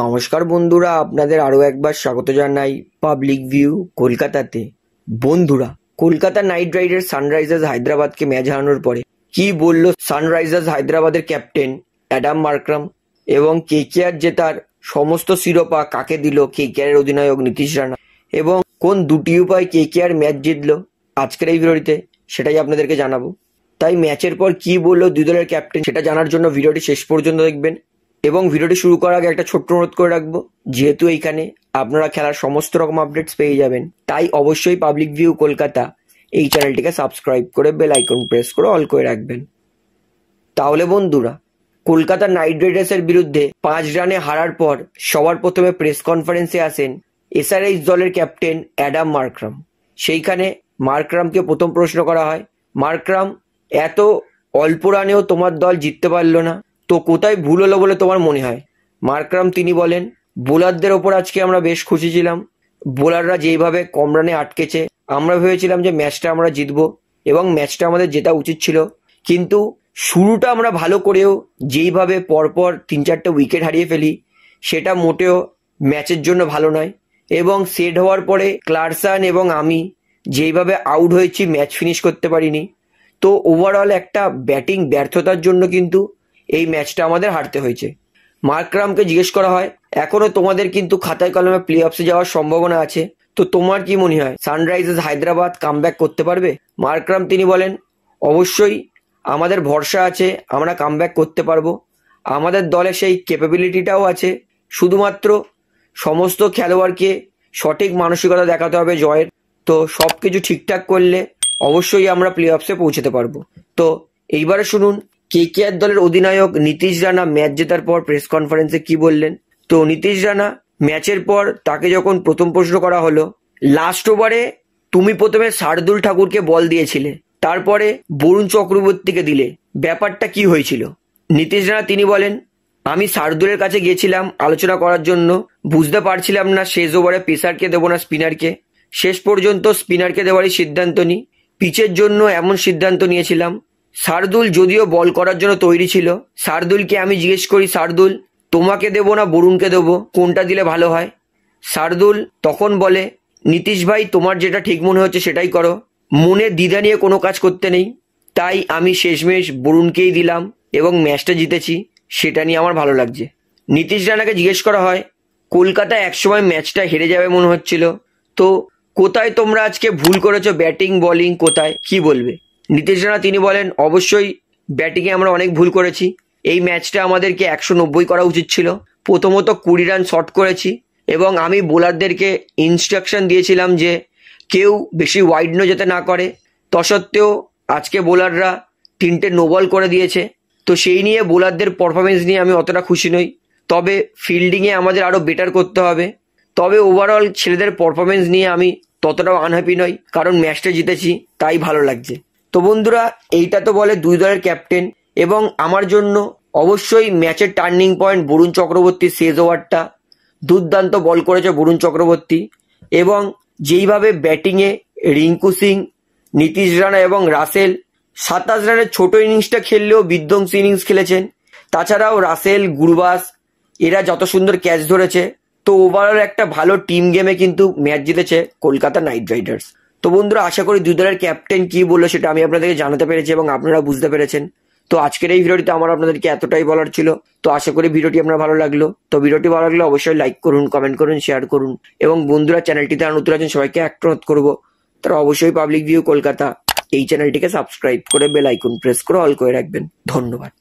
নমস্কার বন্ধুরা আপনাদের আরও একবার স্বাগত জানাই পাবলিক ভিউ কলকাতাতে বন্ধুরা কলকাতা নাইট রাইডার্স সানরাইজার্স হায়দ্রাবাদকে ম্যাচ হারানোর পরে কি বলল সানরাইজার্স হায়দ্রাবাদের ক্যাপ্টেন অ্যাডাম মার্ক্রাম এবং কে কেআর যে তার সমস্ত শিরোপা কাকে দিল কে এর অধিনায়ক নীতিশ রানা এবং কোন দুটি উপায় কে আর ম্যাচ জিতল আজকের এই ভিডিওতে সেটাই আপনাদেরকে জানাবো তাই ম্যাচের পর কি বললো দুই দলের ক্যাপ্টেন সেটা জানার জন্য ভিডিওটি শেষ পর্যন্ত দেখবেন এবং ভিডিওটি শুরু করার আগে একটা ছোট্ট অনুরোধ করে রাখবো যেহেতু এইখানে আপনারা খেলার সমস্ত রকম আপডেটস পেয়ে যাবেন তাই অবশ্যই পাবলিক ভিউ কলকাতা এই চ্যানেলটিকে সাবস্ক্রাইব করে বেল আইকন প্রেস করে অল করে রাখবেন তাহলে বন্ধুরা কলকাতা নাইট রাইডার্সের বিরুদ্ধে পাঁচ রানে হারার পর সবার প্রথমে প্রেস কনফারেন্সে আসেন এসআরএইচ দলের ক্যাপ্টেন অ্যাডাম মার্করাম সেইখানে মার্করামকে প্রথম প্রশ্ন করা হয় মার্করাম এত অল্প রানেও তোমার দল জিততে পারল না তো কোথায় ভুল হলো বলে তোমার মনে হয় মার্করাম তিনি বলেন বোলারদের ওপর আজকে আমরা বেশ খুশি ছিলাম বোলাররা যেইভাবে কম রানে আটকেছে আমরা ভেবেছিলাম যে ম্যাচটা আমরা জিতবো এবং ম্যাচটা আমাদের জেতা উচিত ছিল কিন্তু শুরুটা আমরা ভালো করেও যেইভাবে পরপর তিন চারটে উইকেট হারিয়ে ফেলি সেটা মোটেও ম্যাচের জন্য ভালো নয় এবং সেট হওয়ার পরে ক্লার্সান এবং আমি যেইভাবে আউট হয়েছি ম্যাচ ফিনিশ করতে পারিনি তো ওভারঅল একটা ব্যাটিং ব্যর্থতার জন্য কিন্তু এই ম্যাচটা আমাদের হারতে হয়েছে মার্করামকে জিজ্ঞেস করা হয় এখনও তোমাদের কিন্তু খাতায় কলমে প্লে অফসে যাওয়ার সম্ভাবনা আছে তো তোমার কি মনে হয় সানরাইজার্স হায়দ্রাবাদ কামব্যাক করতে পারবে মার্করাম তিনি বলেন অবশ্যই আমাদের ভরসা আছে আমরা কামব্যাক করতে পারবো আমাদের দলে সেই ক্যাপাবিলিটিটাও আছে শুধুমাত্র সমস্ত খেলোয়াড়কে সঠিক মানসিকতা দেখাতে হবে জয়ের তো সব কিছু ঠিকঠাক করলে অবশ্যই আমরা প্লে অফসে পৌঁছতে পারবো তো এইবারে শুনুন কেকেআর দলের অধিনায়ক নীতিশ রানা ম্যাচ জেতার পর প্রেস কনফারেন্সে কি বললেন তো নীতিশ রানা ম্যাচের পর তাকে যখন প্রথম প্রশ্ন করা হলো লাস্ট ওভারে তুমি প্রথমে শার্দুল ঠাকুরকে বল দিয়েছিলে তারপরে বরুণ চক্রবর্তীকে দিলে ব্যাপারটা কি হয়েছিল নীতিশ রানা তিনি বলেন আমি শার্দুলের কাছে গিয়েছিলাম আলোচনা করার জন্য বুঝতে পারছিলাম না শেষ ওভারে পেসারকে দেবো না স্পিনারকে শেষ পর্যন্ত স্পিনারকে দেওয়ারই সিদ্ধান্ত নিই পিচের জন্য এমন সিদ্ধান্ত নিয়েছিলাম শার্দুল যদিও বল করার জন্য তৈরি ছিল শার্দুলকে আমি জিজ্ঞেস করি শার্দুল তোমাকে দেবো না বরুণকে দেবো কোনটা দিলে ভালো হয় শার্দুল তখন বলে নীতিশ ভাই তোমার যেটা ঠিক মনে হচ্ছে সেটাই করো মনে দ্বিধা নিয়ে কোনো কাজ করতে নেই তাই আমি শেষমেশ বরুণকেই দিলাম এবং ম্যাচটা জিতেছি সেটা নিয়ে আমার ভালো লাগছে নীতিশ রানাকে জিজ্ঞেস করা হয় কলকাতা একসময় ম্যাচটা হেরে যাবে মনে হচ্ছিল তো কোথায় তোমরা আজকে ভুল করেছো ব্যাটিং বলিং কোথায় কি বলবে নীতিশ রানা তিনি বলেন অবশ্যই ব্যাটিংয়ে আমরা অনেক ভুল করেছি এই ম্যাচটা আমাদেরকে একশো নব্বই করা উচিত ছিল প্রথমত কুড়ি রান শট করেছি এবং আমি বোলারদেরকে ইনস্ট্রাকশন দিয়েছিলাম যে কেউ বেশি নো যেতে না করে তসত্ত্বেও আজকে বোলাররা তিনটে নোবল করে দিয়েছে তো সেই নিয়ে বোলারদের পারফরমেন্স নিয়ে আমি অতটা খুশি নই তবে ফিল্ডিংয়ে আমাদের আরও বেটার করতে হবে তবে ওভারঅল ছেলেদের পারফরমেন্স নিয়ে আমি ততটাও আনহ্যাপি নই কারণ ম্যাচটা জিতেছি তাই ভালো লাগছে তো বন্ধুরা এইটা তো বলে দুই দলের ক্যাপ্টেন এবং আমার জন্য অবশ্যই ম্যাচের টার্নিং পয়েন্ট বরুণ চক্রবর্তী শেষ ওভারটা দুর্দান্ত বল করেছে বরুণ চক্রবর্তী এবং যেইভাবে ব্যাটিংয়ে রিঙ্কু সিং নীতিশ রানা এবং রাসেল সাতাশ রানের ছোট ইনিংসটা খেললেও বিধ্বংসী ইনিংস খেলেছেন তাছাড়াও রাসেল গুরবাস এরা যত সুন্দর ক্যাচ ধরেছে তো ওভারঅল একটা ভালো টিম গেমে কিন্তু ম্যাচ জিতেছে কলকাতা নাইট রাইডার্স তো বন্ধুরা আশা করি দুই দলের ক্যাপ্টেন কি বললো সেটা আমি আপনাদেরকে জানাতে পেরেছি এবং আপনারা বুঝতে পেরেছেন তো আজকের এই ভিডিওটিতে আমার আপনাদেরকে এতটাই বলার ছিল তো আশা করি ভিডিওটি আপনার ভালো লাগলো তো ভিডিওটি ভালো লাগলে অবশ্যই লাইক করুন কমেন্ট করুন শেয়ার করুন এবং বন্ধুরা চ্যানেলটিতে আর নতুন আছেন সবাইকে অনুরোধ করবো তারা অবশ্যই পাবলিক ভিউ কলকাতা এই চ্যানেলটিকে সাবস্ক্রাইব করে বেল আইকন প্রেস করে অল করে রাখবেন ধন্যবাদ